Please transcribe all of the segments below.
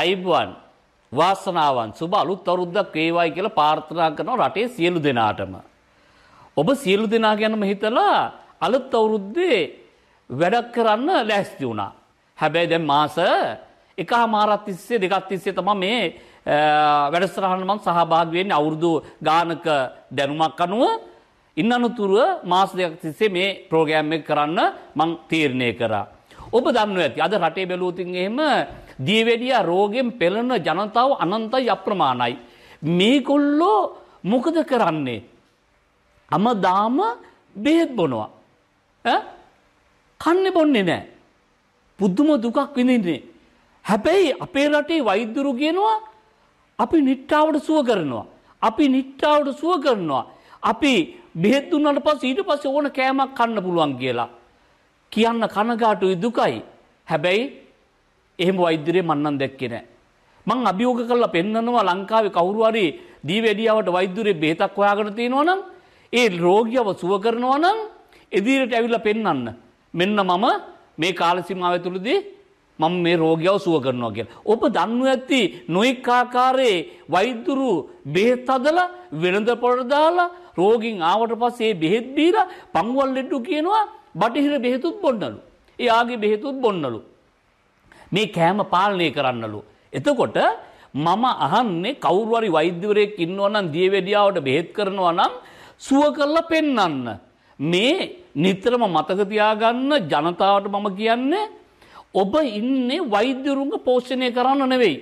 අයිබුවන් වාසනාවන් සුබ අලුත් අවුරුද්දක් වේවායි කියලා ප්‍රාර්ථනා කරන රටේ සියලු දෙනාටම. ඔබ සියලු දෙනා ගැනම හිතලා අලුත් අවුරුද්දේ වැඩක් කරන්න ලෑස්ති වුණා. හැබැයි දැන් මාස එකහමාරක් තිස්සේ දෙකක් තිස්සේ තමයි මේ වැඩසටහන මම සහභාගී වෙන්නේ අවුරුදු ගානක දැනුමක් අනුව ඉන්න අනුතුරුව මාස දෙකක් තිස්සේ මේ ප්‍රෝග්‍රෑම් එක කරන්න මං තීරණය කරා. ඔබ දන්නවා ඇති අද රටේ බැලුවොත් එහෙම දියවැඩිය රෝගෙන් පෙළෙන ජනතාව අනන්තයි අප්‍රමාණයි. මේකොල්ලෝ මොකද කරන්නේ. අමදාම බෙහෙත් බොනවා. කන්න බොන්නේ නෑ. පුද්දුම දුකක් විඳින්නේ. හැබැයි අපේ රටේ වෛද්‍යරු කියනවා අපි නිට්ටාවට සුව කරනවා. අපි නිට්ටාවට සුව කරනවා. අපි බෙහෙත් දුන්නට පස්සේ ඊට පස්සේ ඕන කෑමක් කන්න පුළුවන් කියලා. කියන්න කනගාටුයි දුකයි. හැබැයි එහෙම වෛද්‍යරය මන්නන් දැක්කේ නෑ. මං අභියෝග කරලා පෙන්නනවා ලංකාවේ කවුරු හරි දීවැඩියාවට වෛද්‍යරේ බෙහෙතක් හොයාගෙන තියෙනවා නම් ඒ රෝගියව සුව කරනවා නම් එදිරියට ඇවිල්ලා පෙන්වන්න. මෙන්න මම මේ කාල සීමාව ඇතුළතදී මම මේ රෝගියව සුව කරනවා කියලා. ඔබ දන්නු ඇති නොඑක ආකාරයේ වෛද්‍යරු බෙහෙත් හදලා වෙළඳ පොළට දාලා රෝගින් ආවට පස්සේ ඒ බෙහෙත් බීලා පංවල් ලෙඩු කියනවා බටහිර බෙහෙතුත් බොන්නලු. ඒ ආගේ බෙහෙතුත් බොන්නලු. මේ කෑම පාලනය කරන්නලු. එතකොට මම අහන්නේ කවුරුවරි වෛද්‍යවරයෙක් ඉන්නවා නම් දියවැඩියාවට බෙහෙත් කරනවා නම් සුව කරලා පෙන්වන්න. මේ නිතරම මතක තියාගන්න ජනතාවට මම කියන්නේ ඔබ ඉන්නේ වෛද්‍යරුන්ව පෝෂණය කරන්න නෙවෙයි.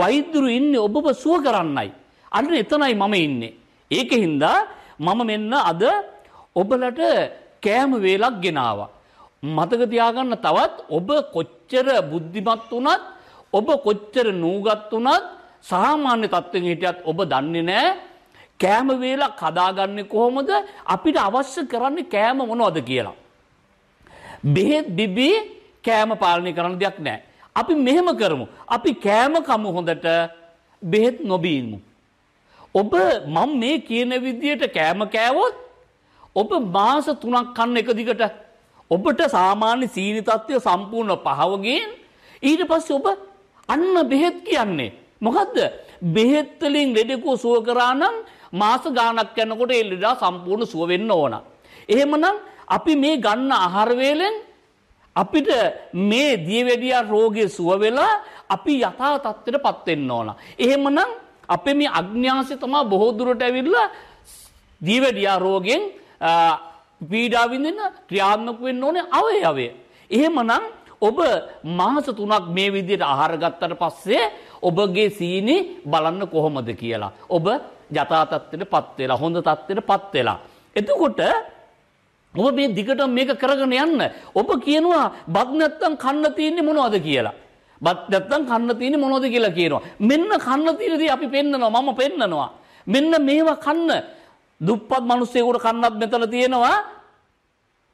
වෛද්‍යරු ඉන්නේ ඔබව සුව කරන්නයි. අන්න එතනයි මම ඉන්නේ. ඒකෙහින්දා මම මෙන්න අද ඔබලට කෑම වේලක් ගෙනාවා. මතක තියාගන්න තවත් ඔබ කොච්චර බුද්ධිමත් වුණත් ඔබ කොච්චර නූගත් වුණත් සාමාන්‍ය තත්ත්වෙන් හිටියත් ඔබ දන්නේ නෑ කෑම වේලා කදාගන්නේ කොහොමද අපිට අවශ්‍ය කරන්නේ කෑම මොනවද කියලා. බෙහෙත් බිබී කෑම පාලනය කරන දෙයක් නෑ. අපි මෙහෙම කරමු. අපි කෑම කමු හොඳට බෙහෙත් නොබීමු. ඔබ මම මේ කියන විදියට කෑම කෑවොත් ඔබ මාස 3ක් කන්න එක දිගට ඔබට සාමාන්‍ය සීනි තත්ත්වය සම්පූර්ණ පහවගෙන් ඊට පස්සේ ඔබ අන්න බෙහෙත් කියන්නේ මොකද්ද බෙහෙත් වලින් ලෙඩකෝ සුව කරා නම් මාස ගාණක් යනකොට ඒ ලෙඩා සම්පූර්ණ සුව වෙන්න ඕන. එහෙමනම් අපි මේ ගන්න ආහාර වේලෙන් අපිට මේ දියවැඩියා රෝගේ සුව වෙලා අපි යථා තත්ත්වයටපත් වෙන්න ඕන. එහෙමනම් අපේ මේ අඥාසය තමයි බොහෝ දුරට ඇවිල්ලා දියවැඩියා රෝගෙන් පීඩාවිඳන්න ක්‍රියාත්මක වෙන්න ඕනේ අවය අවය. එහෙමනම් ඔබ මාස තුනක් මේ විදිහට ආහාර ගත්තට පස්සේ ඔබගේ සීනි බලන්න කොහොමද කියලා. ඔබ යථා තත්ත්වෙටපත් වෙලා හොඳ තත්ත්වෙටපත් වෙලා. එතකොට ඔබ මේ දිගට මේක කරගෙන යන්න. ඔබ කියනවා බත් නැත්තම් කන්න තියෙන්නේ මොනවද කියලා. බත් නැත්තම් කන්න තියෙන්නේ මොනවද කියලා කියනවා. මෙන්න කන්න තියෙනදී අපි පෙන්නනවා මම පෙන්නනවා. මෙන්න මේවා කන්න දුප්පත් මිනිස්සුයෙකුට කන්නත් මෙතන තියෙනවා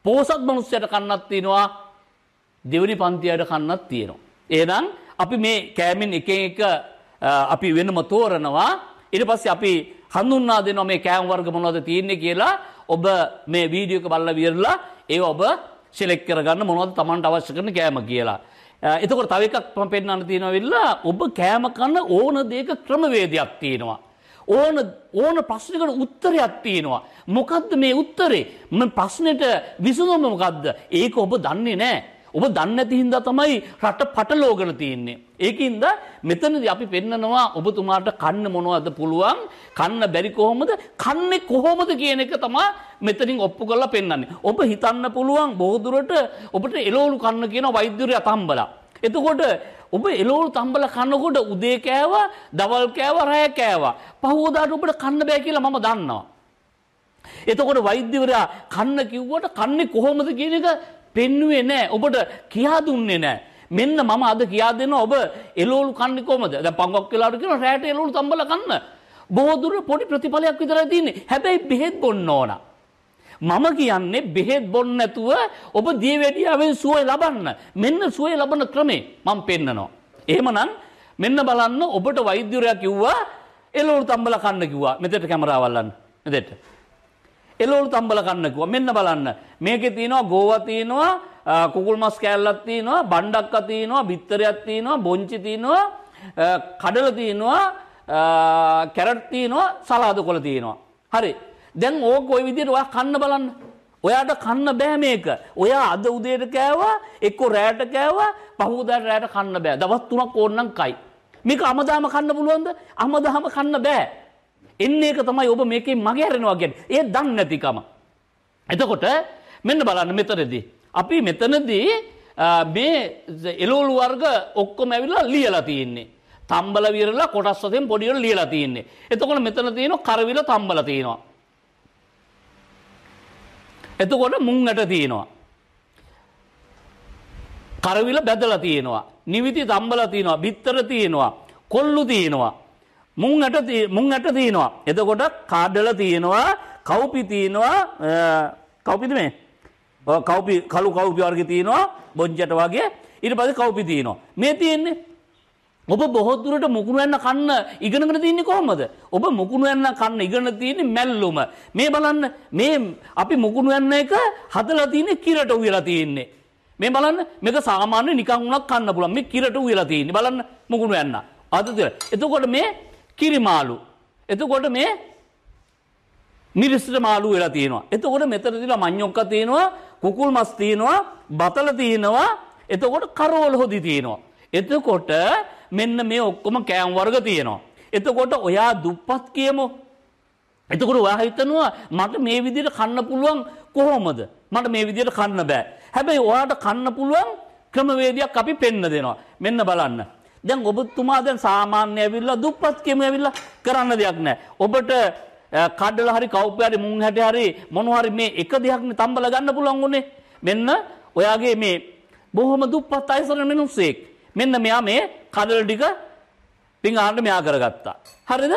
පෝසත් මනුස්සයට කන්නත් තියෙනවා දෙවනි පන්තියට කන්නත් තියෙනවා. එහෙනම් අපි මේ කෑමෙන් එක එක අපි වෙනම තෝරනවා. ඊට පස්සේ අපි හඳුන්වා දෙනවා මේ කෑම වර්ග මොනවද තියෙන්නේ කියලා. ඔබ මේ වීඩියෝ එක බලලා විරලා ඒව ඔබ සිලෙක්ට් කරගන්න මොනවද Tamanට අවශ්‍ය කරන කෑම කියලා. එතකොට තව එකක් මම පෙන්නන්න තියෙනවා විල්ලා ඔබ කෑම කන ඕන දෙයක ක්‍රමවේදයක් තියෙනවා. ඕන ඕන ප්‍රශ්නකට උත්තරයක් තියෙනවා. මොකද්ද මේ උත්තරේ? මම ප්‍රශ්නෙට විසඳුම මොකද්ද? ඒක ඔබ දන්නේ නැහැ. ඔබ දන්නේ නැති හින්දා තමයි රට පටලෝගන තියෙන්නේ. ඒකින්ද මෙතනදී අපි පෙන්නනවා ඔබතුමාට කන්න මොනවද පුළුවන් කන්න බැරි කොහොමද කන්නේ කොහොමද කියන එක තමයි මෙතනින් ඔප්පු කරලා පෙන්වන්නේ. ඔබ හිතන්න පුළුවන් බොහෝ දුරට ඔබට එළවලු කන්න කියන වෛද්‍යවරයා තම්බලා එතකොට ඔබ එලෝල් තම්බල කන්නකොට උදේ කෑවා දවල් කෑවා රෑ කෑවා. පහෝදාට ඔබට කන්න බෑ කියලා මම දන්නවා. එතකොට වෛද්‍යවරයා කන්න කිව්වට කන්නේ කොහොමද කියන එක පෙන්වුවේ නෑ. ඔබට කියා දුන්නේ නෑ. මෙන්න මම අද කියා දෙනවා ඔබ එලෝලු කන්නේ කොහමද? දැන් පංගක් වෙලාට කියනවා රෑට එලෝලු තම්බල කන්න. බොහෝ දුර පොඩි ප්‍රතිඵලයක් විතරයි තියෙන්නේ. හැබැයි බෙහෙත් බොන්න ඕනා. මම කියන්නේ බෙහෙත් බොන්න නැතුව ඔබ දියවැඩියාවෙන් සුවය ලබන්න. මෙන්න සුවය ලබන ක්‍රමේ මම පෙන්නනවා. එහෙමනම් මෙන්න බලන්න ඔබට වෛද්‍යවරයා කිව්වා එළවලු තම්බල කන්න කිව්වා. මෙතෙට කැමරාව අල්ලන්න. මෙතෙට. එළවලු තම්බල කන්න කිව්වා. මෙන්න බලන්න. මේකේ තියෙනවා ගෝවා තියෙනවා කුකුල් මස් කෑල්ලක් තියෙනවා බණ්ඩක්ක තියෙනවා බිත්තරයක් තියෙනවා බොංචි තියෙනවා කඩල තියෙනවා කැරට් තියෙනවා සලාද කොළ තියෙනවා. හරි දැන් ඕක ওই විදිහට ඔයා කන්න බලන්න. ඔයාට කන්න බෑ මේක. ඔයා අද උදේට කෑවා, එක්ක රැයට කෑවා, පහුදාට රැයට කන්න බෑ. දවස් තුනක් ඕනනම් කයි. මේක අමදාම කන්න පුළුවන්ද? අමදාම කන්න බෑ. එන්නේ එක තමයි ඔබ මේකෙන් මගේ හැරෙනවා කියන්නේ. ඒ දන්නේ නැතිකම. එතකොට මෙන්න බලන්න මෙතනදී. අපි මෙතනදී මේ එළවලු වර්ග ඔක්කොම ඇවිල්ලා ලියලා තියෙන්නේ. තම්බල විරලා කොටස් වශයෙන් පොඩියට ලියලා තියෙන්නේ. එතකොට මෙතන තියෙන කරවිල තම්බල තියෙනවා. එතකොට මුං ඇට තියෙනවා. කරවිල බැදලා තියෙනවා. නිවිති තම්බලා තියෙනවා. බිත්තර තියෙනවා. කොල්ලු තියෙනවා. මුං ඇට මුං ඇට තියෙනවා. එතකොට කාඩල තියෙනවා. කව්පි තියෙනවා. කව්පිද මේ? කව්පි කළු කව්පි වර්ග තියෙනවා. බොංජට වගේ. ඊට පස්සේ කව්පි තියෙනවා. මේ තියෙන්නේ ඔබ බොහොත් දුරට මුකුණුවන්න කන්න ඉගෙනගෙන තින්නේ කොහොමද? ඔබ මුකුණුවන්න කන්න ඉගෙන තින්නේ මැල්ලුම. මේ බලන්න මේ අපි මුකුණුවන්න එක හදලා තින්නේ කිරට උයලා තින්නේ. මේ බලන්න මේක සාමාන්‍ය නිකන් උනක් කන්න පුළුවන්. මේ කිරට උයලා තින්නේ. බලන්න මුකුණුවන්න. අද දින. එතකොට මේ කිරිමාළු. එතකොට මේ මිරිස්ට මාළු වෙලා තියෙනවා. එතකොට මෙතන දිලා මඤ්ඤොක්ක තියෙනවා, කුකුල් මස් තියෙනවා, බතල තියෙනවා, එතකොට කරෝල හොදි තියෙනවා. එතකොට මෙන්න මේ ඔක්කොම කෑම් වර්ග තියෙනවා. එතකොට ඔයා දුප්පත් කියමු. එතකොට ඔයා හිතනවා මට මේ විදිහට කන්න පුළුවන් කොහොමද? මට මේ විදිහට කන්න බෑ. හැබැයි ඔයාට කන්න පුළුවන් ක්‍රමවේදයක් අපි පෙන්න දෙනවා. මෙන්න බලන්න. දැන් ඔබතුමා දැන් සාමාන්‍ය ඇවිල්ලා දුප්පත් කියමු ඇවිල්ලා කරන්න දෙයක් නැහැ. ඔබට කඩලා හරි කවුපේ හරි මුං හැටේ හරි මොනවා හරි මේ එක දෙයක්නේ තම්බලා ගන්න පුළුවන් උනේ. මෙන්න ඔයාගේ මේ බොහොම දුප්පත් අයසරණ මිනිස්සෙක්. මෙන්න මෙයා මේ කඩල ටික පිඟානට මෙයා කරගත්තා. හරිද?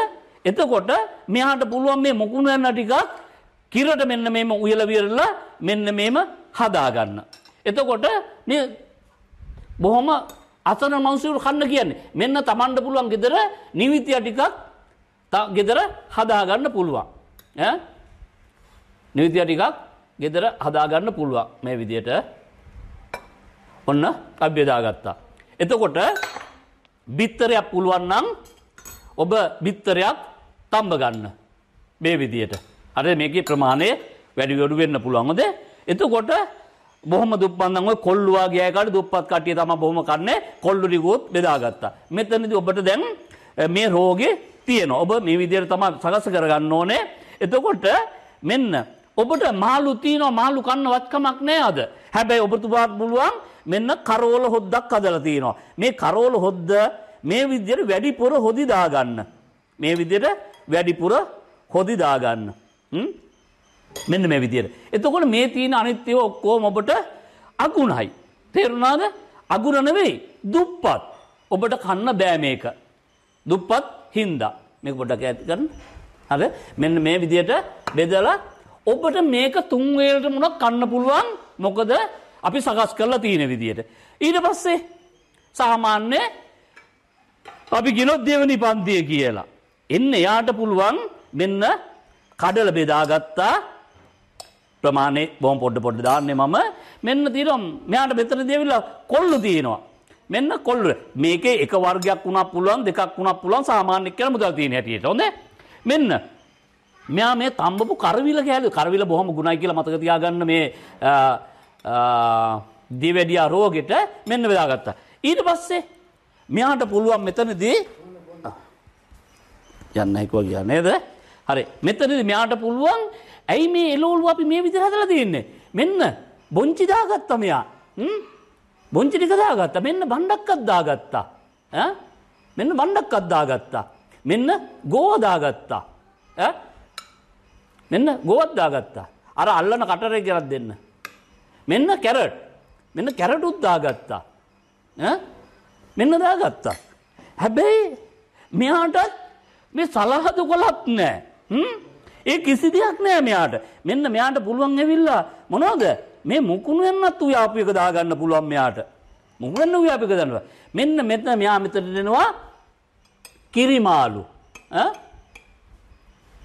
එතකොට මෙයාට පුළුවන් මේ මුකුණු යන ටිකක් කිරට මෙන්න මේම උයල විරලා මෙන්න මේම හදාගන්න. එතකොට මේ බොහොම අසන මනුස්සයෝ කන්න කියන්නේ මෙන්න තමන්ට පුළුවන් gedara නිවිතිය ටිකක් gedara හදාගන්න පුළුවන්. ඈ නිවිතිය ටිකක් gedara හදාගන්න පුළුවන් මේ විදියට. ඔන්න අපි බෙදාගත්තා. එතකොට බිත්තරයක් පුළුවන් නම් ඔබ බිත්තරයක් තම්බ ගන්න. මේ විදියට. අර මේකේ ප්‍රමාණය වැඩි වැඩි වෙන්න පුළුවන්. හොඳේ. එතකොට බොහොම දුප්පන්නම් ඔය කොල්ලුවා ගියා එකට දුප්පත් කට්ටිය තමයි බොහොම කන්නේ කොල්ලු ටිකුත් බෙදාගත්තා. මෙතනදී ඔබට දැන් මේ රෝගේ තියෙනවා. ඔබ මේ විදියට තමයි සකස් කරගන්න ඕනේ. එතකොට මෙන්න ඔබට මාළු තියනවා මාළු කන්න වත්කමක් නෑ අද. හැබැයි ඔබතුමාට පුළුවන් මෙන්න කරෝල හොද්දක් හදලා තියෙනවා. මේ කරෝල හොද්ද මේ විදිහට වැඩිපුර හොදි දාගන්න. මේ විදිහට වැඩිපුර හොදි දාගන්න. මෙන්න මේ විදිහට. එතකොට මේ තියෙන අනිත් ඒවා ඔක්කොම ඔබට අගුණයි. තේරුණාද? අගුණ නෙවෙයි දුප්පත්. ඔබට කන්න බෑ මේක. දුප්පත් හින්දා. මේක පොඩ්ඩක් ඈත් කරන්න. හරි? මෙන්න මේ විදිහට බෙදලා ඔබට මේක තුන් වේලට මුණක් කන්න පුළුවන් මොකද අපි සකස් කරලා තියෙන විදියට. ඊට පස්සේ සාමාන්‍ය අපි ගිනොත් දෙවනි පන්තිය කියලා. එන්න යාට පුළුවන් මෙන්න කඩල බෙදාගත්තා ප්‍රමාණය බොහොම පොඩ පොඩ දාන්නේ මම මෙන්න තියෙනවා මෙයාට මෙතන දෙවිලා කොල්ලු තියෙනවා. මෙන්න කොල්ලු. මේකේ එක වර්ගයක් වුණා පුළුවන් දෙකක් වුණා පුළුවන් සාමාන්‍ය කියලා මුදල් තියෙන හැටියට. හොඳේ. මෙන්න මෙයා මේ තම්බපු කරවිල කෑල කරවිල බොහොම ගුණයි කියලා මතක තියාගන්න මේ දිවැඩියා රෝගෙට මෙන්න වෙලාගත්තා. ඊට පස්සේ මෙයාට පුළුවන් මෙතනදී යන්න හිකුව කිය නේද හරි මෙතනදී මෙයාට පුළුවන් ඇයි මේ එලෝලු අපි මේ විදිහට හදලා තියෙන්නේ මෙන්න බොංචි දාගත්තා මෙයා හ්ම් බොංචි ටික දාගත්තා මෙන්න බණ්ඩක්කක් දාගත්තා ඈ මෙන්න බණ්ඩක්කක් දාගත්තා මෙන්න ගෝව දාගත්තා ඈ මෙන්න ගෝවත් දාගත්තා. අර අල්ලන කටරේ ගෙරක් දෙන්න. මෙන්න කැරට්. මෙන්න කැරට් උද්දාගත්තා. ඈ? මෙන්න දාගත්තා. හැබැයි මෙයාට මේ සලහදු කොලක් නැහැ. හ්ම්? ඒ කිසි දෙයක් නැහැ මෙයාට. මෙන්න මෙයාට පුළුවන් ඇවිල්ලා මොනවද? මේ මුකුණෙන්නත් උයාපු එක දාගන්න පුළුවන් මෙයාට. මුකුණෙන්න උයාපු එක දානවා. මෙන්න මෙතන මෙයා මෙතන දෙනවා කිරිමාලු. ඈ?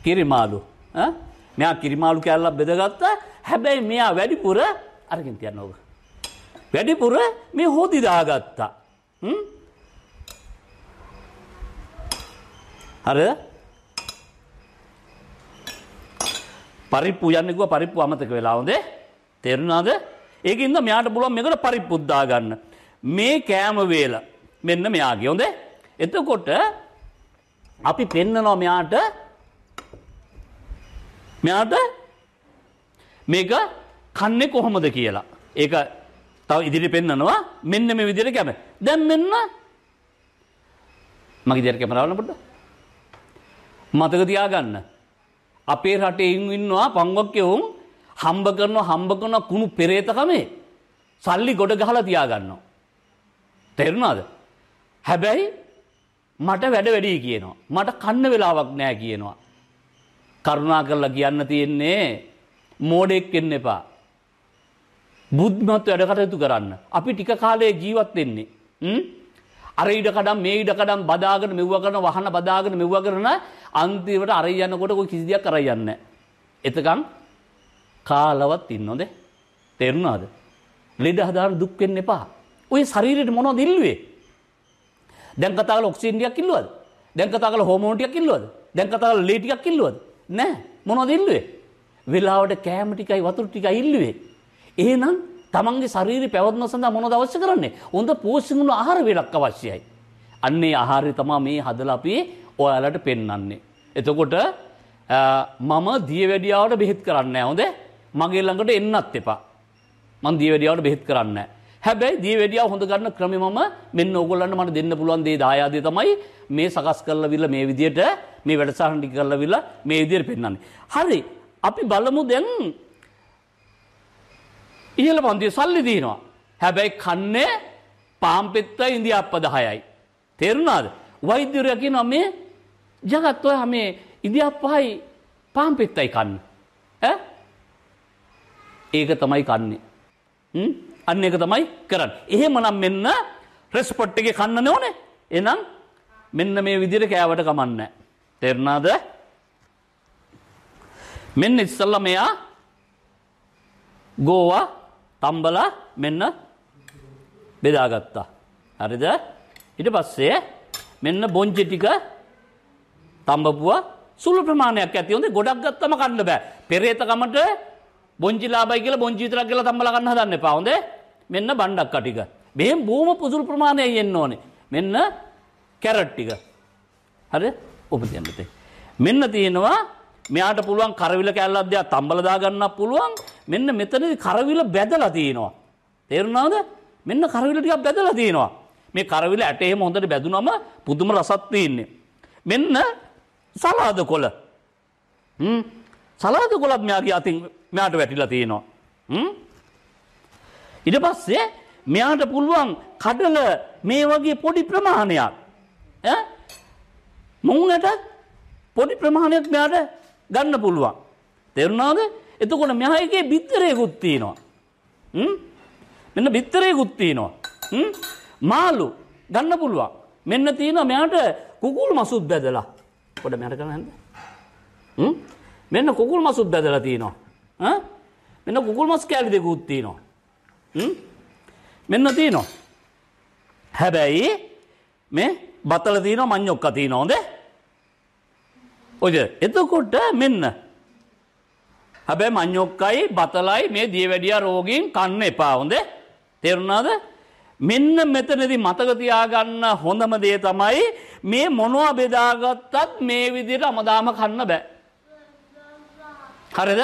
කිරිමාලු. ඈ? මෙයා කිරිමාළු කැල්ලක් බෙදගත්තා හැබැයි මෙයා වැඩිපුර අරගෙන තියන්න ඕක. වැඩිපුර මේ හොදි දාගත්තා. හ්ම්? හරිද? පරිප්පු යන්නේ කිව්වා පරිප්පු අමතක වෙලා හොඳේ. තේරුණාද? ඒකින්ද මෙයාට පුළුවන් මේකට පරිප්පු දා ගන්න. මේ කෑම වේල මෙන්න මෙයාගේ හොඳේ. එතකොට අපි පෙන්නනවා මෙයාට මෙයාට මේක කන්නේ කොහොමද කියලා. ඒක තව ඉදිරි පෙන්නනවා මෙන්න මේ විදිහට කැම. දැන් මෙන්න මගේ දිහට කැමරාවල පොඩ්ඩ. මතක තියාගන්න. අපේ රටේ ඉන්නවා පංගොක්කෙවුන් හම්බ කරනවා හම්බ කරනවා කුණු පෙරේතකමේ සල්ලි ගොඩ ගහලා තියාගන්නවා. තේරුණාද? හැබැයි මට වැඩ වැඩි කියනවා. මට කන්න වෙලාවක් නැහැ කියනවා. කරුණා කරලා කියන්න තියෙන්නේ මෝඩෙක් වෙන්න එපා. බුද්ධිමත් වැඩ කටයුතු කරන්න. අපි ටික කාලේ ජීවත් වෙන්නේ. හ්ම්? අර ඉඩ කඩම් මේ ඉඩ කඩම් බදාගෙන මෙව්ව කරන වහන බදාගෙන මෙව්ව කරන අන්තිමට අර යනකොට કોઈ කිසි දෙයක් කරයි යන්නේ නැහැ. එතකන් කාලවත් ඉන්නොද? තේරුණාද? ලෙඩ හදාන දුක් වෙන්න එපා. ඔය ශරීරෙට මොනවද ඉල්ලුවේ? දැන් කතා කරලා ඔක්සිජන් ටිකක් ඉල්ලුවද? දැන් කතා කරලා හෝමෝන් ටිකක් ඉල්ලුවද? දැන් කතා කරලා ලේ ටිකක් ඉල්ලුවද? නෑ මොනවද ඉල්ලුවේ? වෙලාවට කෑම ටිකයි වතුර ටිකයි ඉල්ලුවේ. එහෙනම් තමන්ගේ ශරීරය පැවැත්ම සඳහා මොනවද අවශ්‍ය කරන්නේ? හොඳ පෝෂණ වූ ආහාර වේලක් අවශ්‍යයි. අන්නේ ආහාරය තමයි මේ හදලා අපි ඔයාලට පෙන්වන්නේ. එතකොට මම දියවැඩියාවට බෙහෙත් කරන්නේ නැහැ හොඳේ. මගේ ළඟට එන්නත් එපා. මම දියවැඩියාවට බෙහෙත් කරන්නේ නැහැ. හැබැයි දී වැඩිය හොඳ ගන්න ක්‍රමේ මම මෙන්න ඕගොල්ලන්ට මට දෙන්න පුළුවන් දේ දායාදේ තමයි මේ සකස් කරලා විල මේ විදියට මේ වැඩසටහන ටික කරලා විල මේ විදියට පෙන්වන්නේ. හරි. අපි බලමු දැන් ඉහළ පන්තියේ සල්ලි දිනනවා. හැබැයි කන්නේ පාම් පෙත්ත ඉන්දියාප්ප 10යි. තේරුණාද? වෛද්‍යවරයා කියනවා මේ ජගත් ඔය මේ ඉන්දියාප්පයි පාම් පෙත්තයි කන්නේ. ඈ? ඒක තමයි කන්නේ. හ්ම් අන්න එක තමයි කරන්න. එහෙමනම් මෙන්න රෙස්පොට් එකේ කන්න ඕනේ. එහෙනම් මෙන්න මේ විදිහට කෑවට කමන්නේ. තේරුණාද? මෙන්න ඉස්සල්ලා මෙයා ගෝවා තම්බලා මෙන්න බෙදාගත්තා. හරිද? ඊට පස්සේ මෙන්න බොංචි ටික තඹපුවා සුළු ප්‍රමාණයක් ඇති හොඳේ ගොඩක් ගත්තම කන්න බෑ. පෙරේත කමට බොංචි ලාභයි කියලා බොංචි විතරක් කියලා තම්බලා ගන්න හදන්න එපා හොඳේ. මෙන්න බණ්ඩක් කටික. මෙහෙම බූම පුදුල් ප්‍රමාණය එන්න ඕනේ. මෙන්න කැරට් ටික. හරි? උපදින්නතේ. මෙන්න තියෙනවා මෙයාට පුළුවන් කරවිල කැල්ලක් දෙයක් තම්බල දා ගන්නත් පුළුවන්. මෙන්න මෙතනදි කරවිල බැදලා තියෙනවා. තේරුණාද? මෙන්න කරවිල ටිකක් බැදලා තියෙනවා. මේ කරවිල ඇට එහෙම හොඳට බැදුනම පුදුම රසක් තියෙන්නේ. මෙන්න සලාද කොළ. හ්ම්. සලාද කොළත් මෙයාගේ අතින් මෙයාට වැටිලා තියෙනවා. හ්ම්. ඊට පස්සේ මෙයාට පුළුවන් කඩල මේ වගේ පොඩි ප්‍රමාණයක් ඈ මුංගට පොඩි ප්‍රමාණයක් මෙයාට ගන්න පුළුවන්. තේරුණාද? එතකොට මෙහා එකේ බිත්තරයකුත් තියෙනවා. හ්ම්? මෙන්න බිත්තරයකුත් තියෙනවා. හ්ම්? මාළු ගන්න පුළුවන්. මෙන්න තියෙනවා මෙයාට කුකුල් මසුත් බැදලා. පොඩ මෙයාට කරන්න හ්ම්? මෙන්න කුකුල් මසුත් බැදලා තියෙනවා. ඈ? මෙන්න කුකුල් මස් කැලි දෙකුත් තියෙනවා. මෙන්න තියනවා. හැබැයි මේ බතල තියන මං්ඥොක්ක තිී නොද ඔය එතකොට මෙන්න. හැබැ මං්ඥොක්කයි බතලයි මේ දියවැඩිය රෝගීන් කන්න එපා හොඳ තෙරුණාද මෙන්න මෙතනදි මතකතියාගන්න හොඳම දේ තමයි මේ මොනවා බෙදාගත්තත් මේ විදියට අමදාම කන්න බෑ. හරද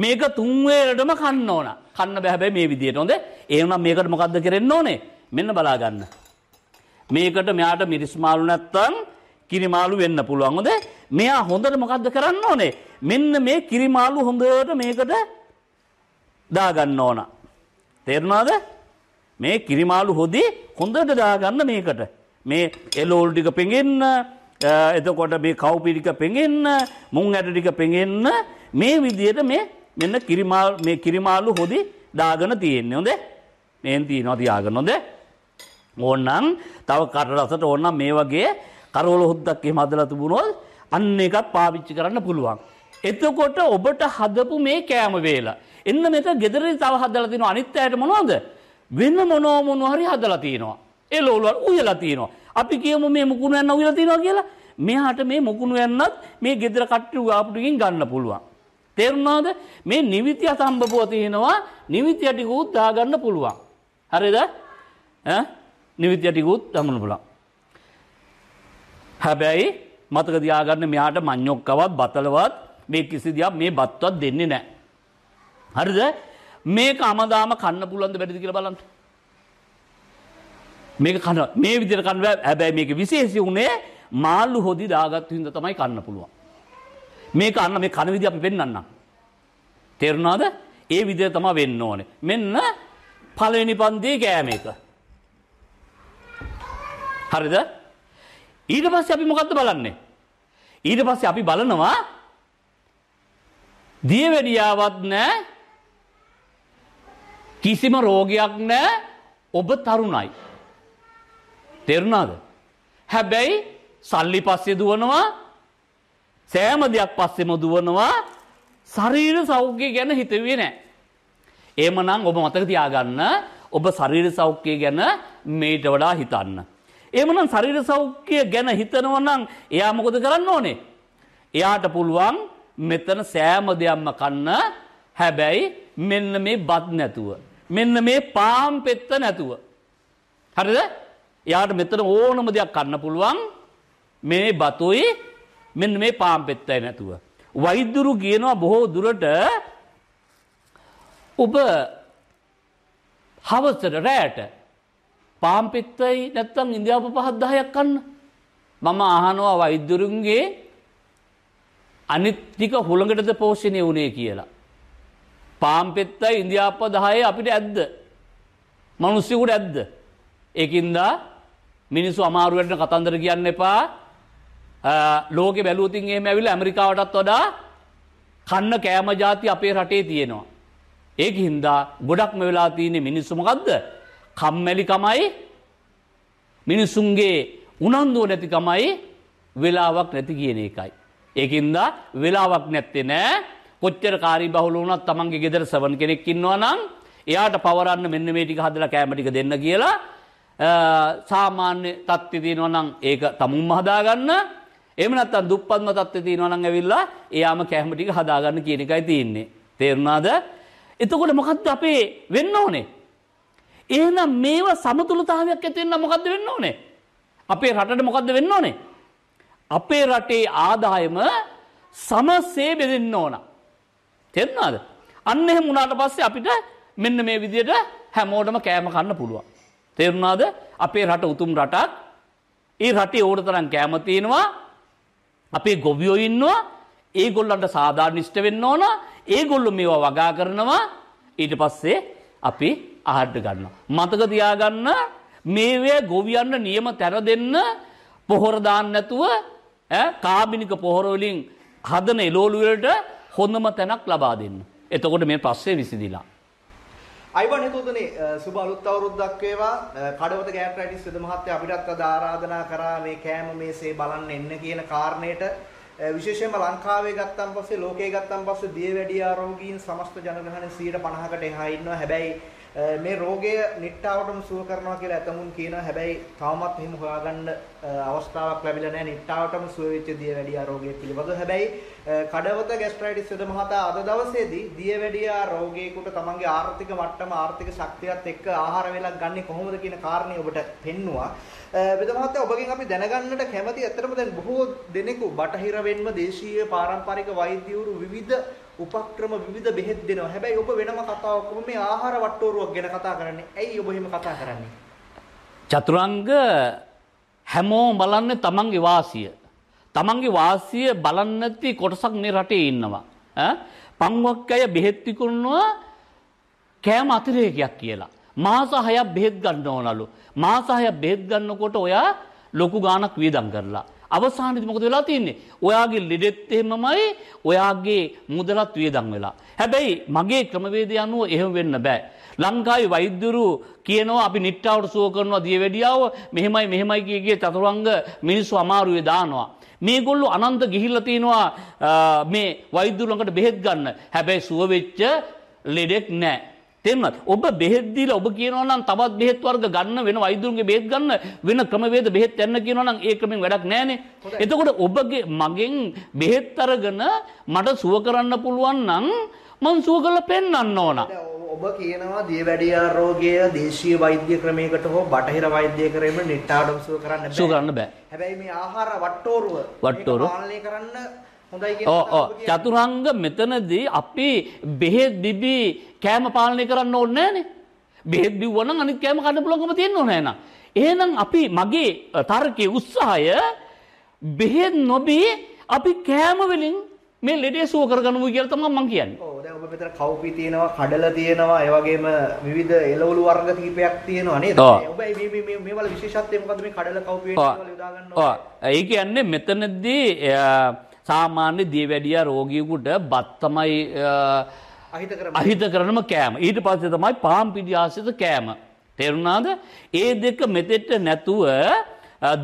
මේක තුන්වේලටම කන්න ඕනා. කන්න බෑ හැබැයි මේ විදියට හොඳ ඒ වුණා මේකට මොකද්ද කරෙන්න ඕනේ මෙන්න බලා ගන්න මේකට මෙයාට මිරිස් මාළු නැත්තම් කිරිමාළු වෙන්න පුළුවන් හොඳ මෙයා හොඳට මොකද්ද කරන්න ඕනේ මෙන්න මේ කිරිමාළු හොඳට මේකට දාගන්න ඕන තේරුණාද මේ කිරිමාළු හොදි හොඳට දාගන්න මේකට මේ එලෝල් ටික පෙඟෙන්න එතකොට මේ කව්පිරික පෙඟෙන්න මුං ඇට ටික පෙඟෙන්න මේ විදියට මේ මෙන්න කිරිමාල් මේ කිරිමාල්ලු හොදි දාගෙන තියෙන්නේ හොඳේ. මේන් තියනවා තියාගෙන හොඳේ. ඕනනම් තව කට රසට ඕනනම් මේ වගේ කරවල හොද්දක් එහෙම හදලා තිබුණොත් අන්න එකත් පාවිච්චි කරන්න පුළුවන්. එතකොට ඔබට හදපු මේ කෑම වේලා. එන්න මේක ගෙදරින් තව හදලා තිනවා අනිත් අයට මොනවද? වෙන මොනවා මොනවා හරි හදලා තිනවා. ඒ ලෝලවල් උයලා තිනවා. අපි කියමු මේ මුකුණු යන්න උයලා තිනවා කියලා. මෙයාට මේ මුකුණු යන්නත් මේ ගෙදර කට්ටිය ආපු ටිකෙන් ගන්න පුළුවන්. තේරුණාද මේ නිවිති අතම්බපුව තියෙනවා නිවිති යටිකුත් දාගන්න පුළුවන්. හරිද? ඈ නිවිති යටිකුත් දාන්න පුළුවන්. හැබැයි මතක තියාගන්න මෙයාට මඤ්ඤොක්කවත් බතලවත් මේ කිසි දියක් මේ බත්වත් දෙන්නේ නැහැ. හරිද? මේක අමදාම කන්න පුළුවන්ද බැරිද කියලා බලන්න. මේක කන මේ විදිහට කන්න හැබැයි මේක විශේෂය උනේ මාළු හොදි දාගත්තු හින්දා තමයි කන්න පුළුවන්. මේක අන්න මේ කන විදි අපි පෙන්වන්නම්. තේරුණාද? ඒ විදිහ තමයි වෙන්න ඕනේ. මෙන්න පළවෙනි පන්තියේ කෑම එක. හරිද? ඊට පස්සේ අපි මොකද්ද බලන්නේ? ඊට පස්සේ අපි බලනවා දියවැඩියාවක් නැහැ කිසිම රෝගයක් නැහැ ඔබ තරුණයි. තේරුණාද? හැබැයි සල්ලි පස්සේ දුවනවා සෑම දෙයක් පස්සෙම දුවනවා ශරීර සෞඛ්‍යය ගැන හිතුවේ නෑ. එහෙමනම් ඔබ මතක තියාගන්න ඔබ ශරීර සෞඛ්‍යය ගැන මේට වඩා හිතන්න. එහෙමනම් ශරීර සෞඛ්‍යය ගැන හිතනවා නම් එයා මොකද කරන්න ඕනේ? එයාට පුළුවන් මෙතන සෑම දෙයක්ම කන්න හැබැයි මෙන්න මේ බත් නැතුව මෙන්න මේ පාම් පෙත්ත නැතුව හරිද? එයාට මෙතන ඕනම දෙයක් කන්න පුළුවන් මේ බතුයි මෙන්න මේ පාම්පෙත්තයි නැතුව. වෛද්‍යරු කියනවා බොහෝ දුරට ඔබ හවසට රෑට පාම්පෙත්තයි නැත්තම් ඉන්දියාප පහත් දහයක් කන්න. මම අහනවා වෛද්‍යරුන්ගේ අනිත්තික හොළඟටද පෝෂණය වනේ කියලා. පාම්පෙත්තයි ඉන්දියාප දහය අපිට ඇද්ද. මනුස්සයකුට ඇද්ද. ඒකින්දා මිනිස්සු අමාරුවටන කතන්දර කියන්න එපා ලෝකෙ බැලූතින් එහෙම ඇවිල්ලා ඇමරිකාවටත් වඩා කන්න කෑම જાති අපේ රටේ තියෙනවා. ඒක හින්දා ගොඩක්ම වෙලා තියෙන මිනිස්සු මොකද්ද? කම්මැලිකමයි මිනිසුන්ගේ උනන්දුව නැතිකමයි වෙලාවක් නැති කියන එකයි. ඒකින්ද වෙලාවක් නැත්තේ නෑ කොච්චර කාරී බහුල වුණත් තමන්ගේ ගෙදර සවන් කෙනෙක් ඉන්නවා නම් එයාට පවරන්න මෙන්න මේ ටික හදලා කෑම ටික දෙන්න කියලා සාමාන්‍ය තත්ත්වය තියෙනවා නම් ඒක තමුන්ම හදාගන්න එහෙම නැත්නම් දුප්පත්ම තත්ත්වේ තියෙනවා නම් ඇවිල්ලා එයාම කැහැම ටික හදාගන්න කියන එකයි තියෙන්නේ. තේරුණාද? එතකොට මොකද්ද අපේ වෙන්න ඕනේ? එහෙනම් මේව සමතුලිතතාවයක් ඇති වෙන්න මොකද්ද වෙන්න ඕනේ? අපේ රටට මොකද්ද වෙන්න ඕනේ? අපේ රටේ ආදායම සමසේ බෙදෙන්න ඕන. තේරුණාද? අන්න එහෙම වුණාට පස්සේ අපිට මෙන්න මේ විදිහට හැමෝටම කෑම කන්න පුළුවන්. තේරුණාද? අපේ රට උතුම් රටක්. ඒ රටේ ඕනතරම් කෑම තියෙනවා. අපේ ගොවියෝ ඉන්නවා ඒගොල්ලන්ට සාධාරණිෂ්ට වෙන්න ඕන ඒගොල්ලෝ මේවා වගා කරනවා ඊට පස්සේ අපි ආහාරට ගන්නවා මතක තියාගන්න මේවේ ගොවියන්ට නියම තැර දෙන්න පොහොර දාන්න නැතුව කාබිනික පොහොර වලින් හදන එළවලු වලට හොඳම තැනක් ලබා දෙන්න. එතකොට මේ ප්‍රශ්නේ විසඳිලා. අයිබන් හිතුවතුනේ සුබ අලුත් අවුරුද්දක් වේවා. කඩවත ගෑට්‍රයිටිස් වෙද මහත්තයා අපිටත් අද ආරාධනා කරා මේ කෑම මේසේ බලන්න එන්න කියන කාරණේට විශේෂයෙන්ම ලංකාවේ ගත්තන් පස්සේ ලෝකේ ගත්තන් පස්සේ දියවැඩියා රෝගීන් සමස්ත ජනගහනය 150කට එහා ඉන්නවා. හැබැයි මේ රෝගය නිට්ටාවටම සුව කරනවා කියලා ඇතමුන් කියනවා. හැබැයි තවමත් එහෙම හොයාගන්න අවස්ථාවක් ලැබිලා නැහැ. නිට්ටාවටම සුව වෙච්ච දියවැඩියා රෝගය පිළිබඳව. හැබැයි කඩවත ગેස්ට්‍රයිටිස් වෙද මහතා අද දවසේදී දියවැඩියා රෝගියෙකුට තමන්ගේ ආර්ථික මට්ටම ආර්ථික ශක්තියත් එක්ක ආහාර වේලක් ගන්න කොහොමද කියන කාරණේ ඔබට පෙන්නවා. වෙද මහත්තයා ඔබගෙන් අපි දැනගන්නට කැමති ඇත්තටම දැන් බොහෝ දෙනෙකු බටහිර වෙන්ම දේශීය පාරම්පරික වෛද්‍යවරු විවිධ උපක්‍රම විවිධ බෙහෙත් දෙනවා. හැබැයි ඔබ වෙනම කතාවක් ඔබ මේ ආහාර වට්ටෝරුවක් ගැන කතා කරන්නේ. ඇයි ඔබ එහෙම කතා කරන්නේ? චතුරංග හැමෝම බලන්නේ තමන්ගේ වාසිය. තමන්ගේ වාසිය බලන්නේ නැති කොටසක් මේ රටේ ඉන්නවා. ඈ පංවක්කය බෙහෙත් විකුණනවා කෑම අතිරේකයක් කියලා. මාස 6ක් බෙහෙත් ගන්න ඕනලු. මාස 6ක් බෙහෙත් ගන්නකොට ඔයා ලොකු ගාණක් වියදම් කරලා අවසානයේ මොකද වෙලා තියෙන්නේ? ඔයාගේ ලෙඩෙත් එහෙමමයි, ඔයාගේ මුදලත් වියදම් වෙලා. හැබැයි මගේ ක්‍රමවේදය අනුව එහෙම වෙන්න බෑ. ලංකාවේ වෛද්‍යවරු කියනවා අපි නිට්ටාවට සුව කරනවා දියවැඩියාව මෙහෙමයි මෙහෙමයි කිය කිය චතුරංග මිනිස්සු අමාරුවේ දානවා. මේගොල්ලෝ අනන්ත ගිහිල්ලා තිනවා මේ වෛද්‍යවරු ළඟට බෙහෙත් ගන්න. හැබැයි සුව වෙච්ච ලෙඩෙක් නැහැ. තේරුණාද? ඔබ බෙහෙත් දීලා ඔබ කියනවා නම් තවත් බෙහෙත් වර්ග ගන්න වෙන වෛද්‍යුන්ගේ බෙහෙත් ගන්න වෙන ක්‍රමවේද බෙහෙත් යන්න කියනවා නම් ඒ ක්‍රමෙන් වැඩක් නැහනේ. එතකොට ඔබගේ මගෙන් බෙහෙත් අරගෙන මට සුව කරන්න පුළුවන් නම් මං සුව කරලා පෙන්වන්න ඕන. ඔබ කියනවා දියවැඩියා රෝගය දේශීය වෛද්‍ය ක්‍රමයකට හෝ බටහිර වෛද්‍ය ක්‍රමයකට නිට්ටාඩම් සුව කරන්න බෑ. සුව කරන්න බෑ. හැබැයි මේ ආහාර වට්ටෝරුව වට්ටෝරුව පාලනය කරන්න චතුරංග මෙතනදී අපි බෙහෙත් බිබී කෑම පාලනය කරන්න ඕනේ නෑනේ. බෙහෙත් බිව්වනම් අනිත් කෑම කන්න පුළුවන්කම තියෙන්න ඕනේ නෑන. එහෙනම් අපි මගේ තර්කයේ උත්සාහය බෙහෙත් නොබී අපි කෑම වලින් මේ ලෙඩේ සුව කරගන්නමු කියලා තමයි මම කියන්නේ. ඔව් දැන් ඔබ මෙතන කව්පි තියෙනවා, කඩල තියෙනවා, ඒ වගේම විවිධ එළවලු වර්ග කීපයක් තියෙනවා නේද? ඔබයි මේ මේ මේවල විශේෂත්වය මොකද්ද මේ කඩල කව්පි වල යොදා ගන්න ඕනේ? ඔව්. ඒ කියන්නේ මෙතනදී සාමාන්‍ය දියවැඩිය රෝගියෙකුට බත්තමයි අහිත කරනම කෑම ඊට පස්සේ තමයි පාම් පිඩිආසිත කෑම. තෙරුණාද ඒ දෙක මෙතෙට නැතුව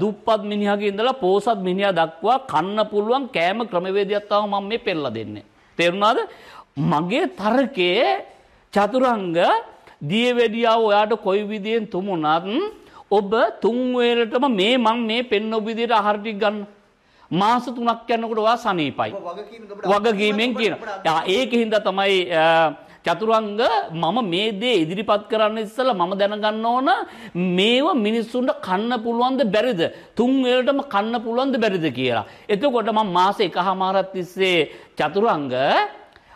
දුප්පත් මිනිහගේ ඉඳලා පෝසත් මිනිහා දක්වා කන්න පුළුවන් කෑම ක්‍රමවේදයක් තමයි මම මේ පෙන්නලා දෙන්නේ. තේරුණාද? මගේ තරකේ චතුරංග දියවැඩියාව ඔයාට කොයි විදියෙන් තුමුණත් ඔබ තුන් වේලටම මේ මං මේ පෙන්වපු විදියට ආහාර ටික ගන්න. මාස තුනක් යනකොට ඔයා සනීපයි. වගකීමෙන් කියන. ඒක හින්දා තමයි චතුරංග මම මේ දේ ඉදිරිපත් කරන්න ඉස්සලා මම දැනගන්න ඕන මේව මිනිස්සුන්ට කන්න පුළුවන්ද බැරිද තුන් වේලටම කන්න පුළුවන්ද බැරිද කියලා. එතකොට මම මාස එකහමාරක් තිස්සේ චතුරංග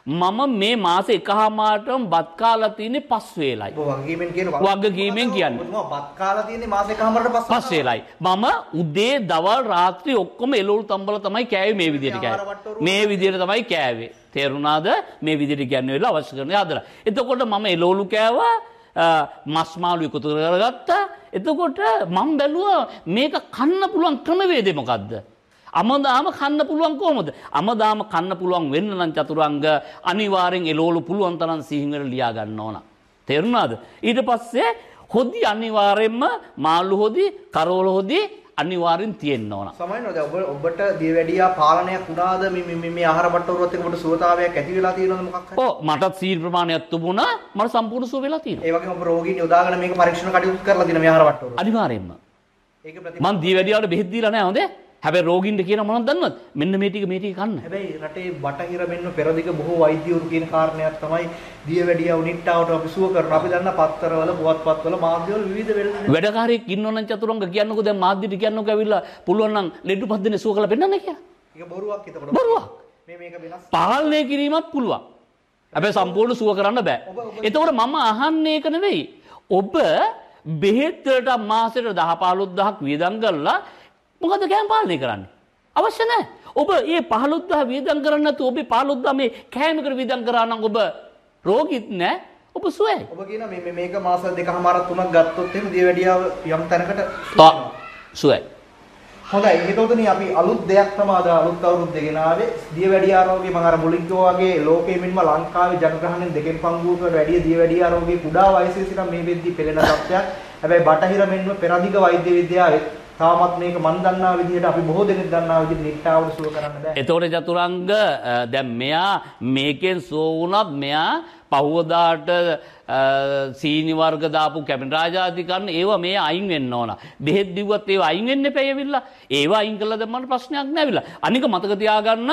මම මේ මාස එකහමාටම බත් කාලා තියෙන්නේ පස් වේලයි. වගකීමෙන් කියන වගකීමෙන් කියන්නේ. බත් කාලා තියෙන්නේ මාස එකහමාරට පස් පස් වේලයි. මම උදේ දවල් රාත්‍රී ඔක්කොම එළවලු තම්බල තමයි කෑවේ මේ විදිහට කෑවේ. මේ විදිහට තමයි කෑවේ. තේරුණාද? මේ විදිහට කියන්නේ වෙලාව අවශ්‍ය කරන ආදලා. එතකොට මම එළවලු කෑවා මස්මාලු එකතු කරගත්තා. එතකොට මම බැලුවා මේක කන්න පුළුවන් ක්‍රමවේදය මොකද්ද? අමදාම කන්න පුළුවන් කොහොමද? අමදාම කන්න පුළුවන් වෙන්න නම් චතුරංග අනිවාර්යෙන් එළවලු පුළුවන් තරම් සිහිනවල ලියා ගන්න ඕන. තේරුණාද? ඊට පස්සේ හොදි අනිවාර්යෙන්ම මාළු හොදි, කරවල හොදි අනිවාර්යෙන් තියෙන්න ඕන. සමහරවිට ඔබ ඔබට දියවැඩියා පාලනයක් වුණාද මේ මේ ආහාර බට්ටවරුවත් එක්ක ඔබට සුවතාවයක් ඇති වෙලා තියෙනවද මොකක් හරි? ඔව් මටත් සීල් ප්‍රමාණයක් තිබුණා. මම සම්පූර්ණ සුව වෙලා තියෙනවා. ඒ වගේම ඔබ රෝගීන් යොදාගෙන මේක පරීක්ෂණ කටයුතු කරලා දින මේ ආහාර බට්ටවරුව. අනිවාර්යෙන්ම. ඒක ප්‍රතිමන් දියවැඩියාවට බෙහෙත් දීලා නැහැ හොඳේ? හැබ රෝගින්ට කියන මොනක් දන්නවත් මෙන්න මේ ටික මේ ටික කන්න. හැබැයි රටේ බටහිර මෙන්න පෙරදිග බොහෝ වෛද්‍යවරු කියන කාරණයක් තමයි දියවැඩියව නිට්ටාවට අපි සුව කරනවා. අපි දන්න පත්තරවල, පුවත්පත්වල, මාධ්‍යවල විවිධ වෙලද වැඩකාරයෙක් ඉන්නවනම් චතුරංග කියන්නකෝ දැන් මාධ්‍යට කියන්නකෝ ඇවිල්ලා පුළුවන් නම් ලෙඩු පද්දනේ සුව කරලා පෙන්නන්න කියලා. ඒක බොරුවක් එතකොට. බොරුවක්. මේ මේක වෙනස්. පාලනය කිරීමත් පුළුවන්. හැබැයි සම්පූර්ණ සුව කරන්න බෑ. එතකොට මම අහන්නේ ඒක නෙවෙයි. ඔබ බෙහෙත් වලට මාසෙට 10 15000ක් වියදම් කරලා මොකද කෑම් පාලනය කරන්න. අවශ්‍ය නෑ. ඔබ ඒ පහළොද්දා වියදම් කරන්න නැතුව ඔබේ පහළොද්දා මේ කෑමකට වියදම් කරා නම් ඔබ රෝගීත් නෑ. ඔබ සුවයි. ඔබ කියන මේ මේක මාස දෙකමාරක් තුනක් ගත්තොත් එහෙම දියවැඩියාව යම් තැනකට සුවයි. හොඳයි. ඒතකොට අපි අලුත් දෙයක් තමයි අද අලුත් අවුරුද්ද ගෙනාවේ. දියවැඩියා රෝගේ මම අර මුලින් කිව්වා වගේ ලෝකෙ මෙන්ම ලංකාවේ ජනගහණයෙන් දෙකෙන් පංගුවකට වැඩිය දියවැඩියා රෝගේ කුඩා වයසේ සිට මේ වෙද්දී පෙළෙන තත්ත්වයක්. හැබැයි බටහිර මෙන්ම පෙරදිග වෛද්‍ය විද්‍යාවේ තාමත් මේක මන් දන්නා විදිහට අපි බොහෝ දෙනෙක් දන්නා විදිහට නිට්ටාවට සුව කරන්න බෑ. එතකොට චතුරංග දැන් මෙයා මේකෙන් සුව වුණත් මෙයා පහුවදාට සීනි වර්ග දාපු කැබිනට් රාජාධිකරණ ඒවා මේ අයින් වෙන්න ඕන. බෙහෙත් දීුවත් ඒවා අයින් වෙන්න එපා ඒවිල්ලා. ඒවා අයින් කළා දැම්මම ප්‍රශ්නයක් නැවිලා. අනික මතක තියාගන්න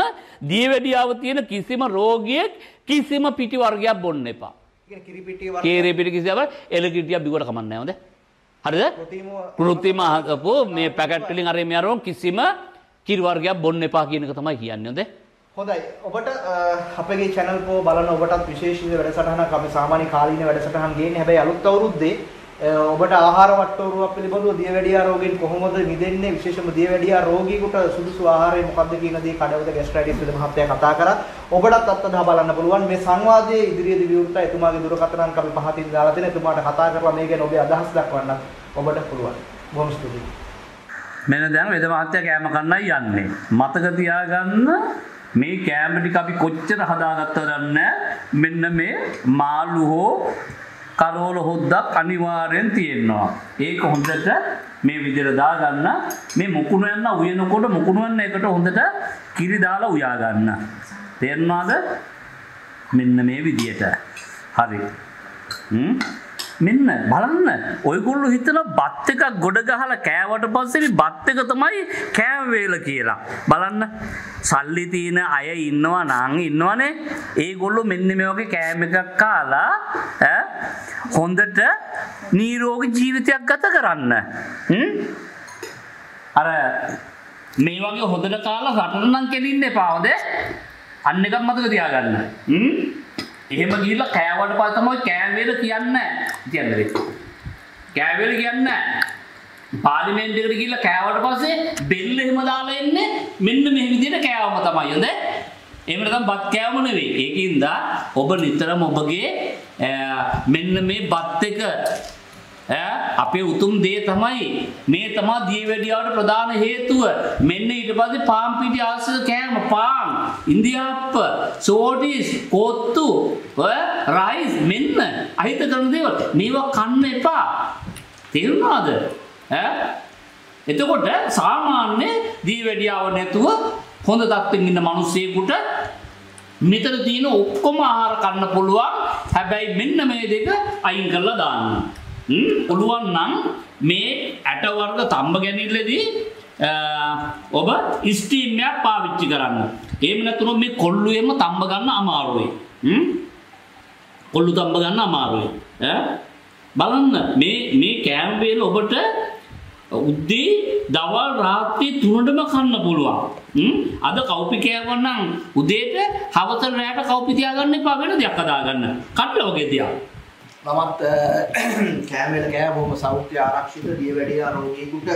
දියවැඩියාව තියෙන කිසිම රෝගියෙක් කිසිම පිටි වර්ගයක් බොන්න එපා. කියන්නේ කිරිපිටි වර්ග. කිරිපිටි කිසිම එලකිටියක් බිව්වට කමන්නේ නැහැ හොඳේ. හරිද? කෘතිම හදපු මේ පැකට් වලින් අර මේ අරන් කිසිම කිරි වර්ගයක් බොන්න එපා කියන එක තමයි කියන්නේ හොඳේ. හොඳයි. ඔබට අපගේ channel පෝ බලන ඔබටත් විශේෂ වැඩසටහනක් අපි සාමාන්‍ය කාලීන වැඩසටහන් ගේන්නේ. හැබැයි අලුත් අවුරුද්දේ ඔබට ආහාර වට්ටෝරුවක් පිළිබඳව දියවැඩියා රෝගීන් කොහොමද මිදෙන්නේ විශේෂම දියවැඩියා රෝගීකට සුදුසු ආහාරය මොකක්ද කියන දේ කඩවත ගැස්ට්‍රයිටිස් පිළිබඳ මහත්තයා කතා කරා. ඔබටත් අත්දැක බලන්න පුළුවන් මේ සංවාදයේ ඉදිරියේදී විවෘත එතුමාගේ දුරකථන අංක අපි පහතින් දාලා තියෙන එතුමාට කතා කරලා මේ ගැන ඔබේ අදහස් දක්වන්න ඔබට පුළුවන්. බොහොම ස්තුතියි. මෙන්න දැන් වේද මහත්තයා කෑම කන්නයි යන්නේ. මතක තියාගන්න මේ කෑම ටික අපි කොච්චර හදාගත්තද නැහැ. මෙන්න මේ මාළු හෝ කරෝල හොද්දක් අනිවාරයෙන් තියෙන්නවා. ඒක හොඳට මේ විදිරදාගන්න මේ මුකුණුවන්න උයනකොට මුකුණුවන්න එකට හොඳට කිරි දාලා උයාගන්න. තේරවාද මෙන්න මේ විදියට හරි. මෙන්න බලන්න ඔයගොල්ලු හිතන බත් එකක් ගොඩ ගහලා කෑවට පස්සේ බත් එක තමයි කෑවේල කියලා බලන්න සල්ලි තියෙන අය ඉන්නවා නං ඉන්නවනේ ඒගොල්ලු මෙන්න මේ වගේ කෑම එකක් කාලා හොඳට නීරෝගී ජීවිතයක් ගත කරන්න අර මේ වගේ හොඳට කාලා රටනම් කෙලින්න එපා හොඳ අන්න එකක් මතක තියාගන්න හ්ම් එහෙම ගිහිල්ලා කෑවට පස්සේ තමයි කෑවෙල කියන්නේ කියන්නේ කෑවෙල කියන්නේ පාර්ලිමේන්තුවට ගිහිල්ලා කෑවට පස්සේ බෙල්ල එහෙම දාලා එන්නේ මෙන්න මේ විදිහට කෑවම තමයි හොඳ එහෙම නැත්නම් බත් කෑවම නෙවෙයි ඒකින්ද ඔබ නිතරම ඔබගේ මෙන්න මේ බත් එක අපේ උතුම් දේ තමයි මේ තමා දියවැඩියාවට ප්‍රධාන හේතුව මෙන්න ඊට පස්සේ පාන් පිටි ආශ්‍රිත කෑම පාන් ඉන්දියාප්ප සෝටිස් කෝත්තු ඔය රයිස් මෙන්න අහිත කරන දේවල් මේවා කන්න එපා තේරුණාද ඈ එතකොට සාමාන්‍ය දීවැඩියාව නැතුව හොඳ තත්ත්වෙන් ඉන්න මිනිස්සෙකුට මෙතන තියෙන ඔක්කොම ආහාර කන්න පුළුවන් හැබැයි මෙන්න මේ දෙක අයින් කරලා දාන්න පුළුවන් නම් මේ ඇට වර්ග තඹ ගැනීමේදී ඔබ ස්ටීම්යක් පාවිච්චි කරන්න. එහෙම නැතුනොත් මේ කොල්ලුවෙම තම්බ ගන්න අමාරුයි. කොල්ලු තම්බ ගන්න අමාරුයි. බලන්න මේ මේ කෑම වේල ඔබට උද්දී දවල් රාත්‍රී තුනටම කන්න පුළුවන්. අද කව්පි කෑවනම් උදේට හවස රැට කව්පි තියාගන්න එපා වෙන දෙයක් හදාගන්න. කන්න වගේ තියා. මමත් කෑම වේල කෑවම සෞඛ්‍ය ආරක්ෂිත දියවැඩියා රෝගීෙකුට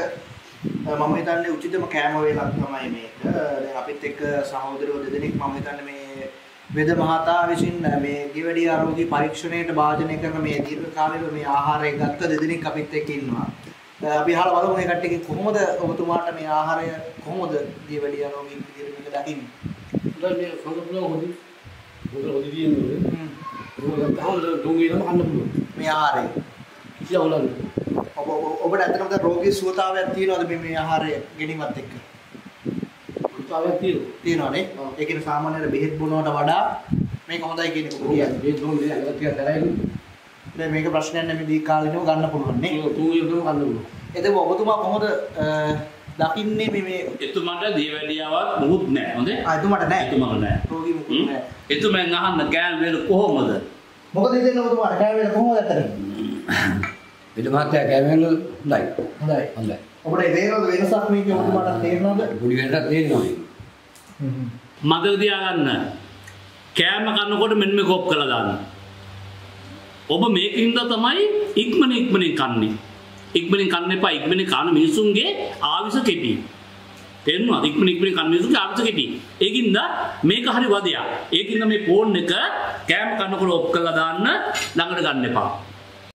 මම හිතන්නේ උචිතම කෑම වේලක් තමයි මේක. දැන් අපිත් එක්ක සහෝදරයෝ දෙදෙනෙක් මම හිතන්නේ මේ වෙද මහතා විසින් මේ ගෙවැඩි ආරෝග්‍ය පරීක්ෂණයට භාජනය කරන මේ දීර්ඝ කාලීන මේ ආහාරය ගත්ත දෙදෙනෙක් අපිත් එක්ක ඉන්නවා. අපි අහලා බලමු මේ කට්ටියගේ කොහොමද ඔබතුමාට මේ ආහාරය කොහොමද ගෙවැඩි ආරෝග්‍ය විදිහට මේක දකින්නේ? දැන් මේ සමගුණ හොදි හොදි හොදි දින්නේ. මොකද තහවුරු දුංගිනම් අන්න පුළුවන්. මේ ආහාරය. කිසියවලන්නේ. ඔබ ඔබට ඇත්තටම රෝගී සුවතාවයක් තියෙනවද මේ මේ ආහාරය ගැනීමත් එක්ක? සුවතාවයක් තියෙනවා. තියෙනවනේ. ඒ කියන්නේ සාමාන්‍යයෙන් බෙහෙත් බොනවට වඩා මේක හොඳයි කියන එක කියන්නේ. බෙහෙත් බොන්නේ නැහැ. ටිකක් දරයිනේ. දැන් මේක ප්‍රශ්නයක් නෙමෙයි දී කාලේනම ගන්න පුළුවන් නේ. ඔව් තුන් එකම ගන්න පුළුවන්. එතකොට ඔබතුමා කොහොමද දකින්නේ මේ මේ එතුමට දියවැඩියාවක් මුකුත් නැහැ හොඳේ? ආ එතුමට නැහැ. එතුමට නැහැ. රෝගී මුකුත් නැහැ. එතුමෙන් අහන්න ගෑන් වෙන කොහොමද? මොකද ඉතින් ඔබතුමාට ගෑන් වෙන කොහොමද ඇත්තට? පිට මහත්තයා කැමරලු හොඳයි. හොඳයි. හොඳයි. ඔබට තේරෙනවද වෙනසක් මේක ඔබට මට තේරෙනවද? පොඩි වෙනසක් තේරෙනවා. හ්ම්. මතක තියාගන්න. කෑම කනකොට මෙන්න මේ කොප් කළා දාන්න. ඔබ මේකින්ද තමයි ඉක්මන ඉක්මනින් කන්නේ. ඉක්මනින් කන්න එපා. ඉක්මනින් කන මිනිසුන්ගේ ආවිස කෙටි. තේරෙනවා? ඉක්මන ඉක්මනින් කන මිනිසුන්ගේ ආවිස කෙටි. ඒකින්ද මේක හරි වදයක්. ඒකින්ද මේ ෆෝන් එක කෑම කනකොට ඔප් කළා දාන්න ළඟට ගන්න එපා.